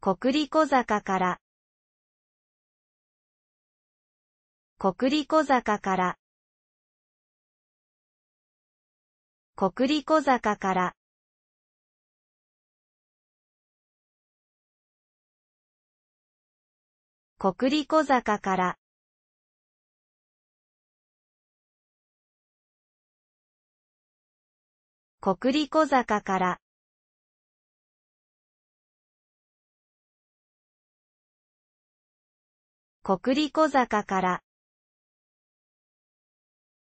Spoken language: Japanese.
国立小坂から、国立小坂から、国立小坂から、国立小坂から、国立小坂から、国立小坂から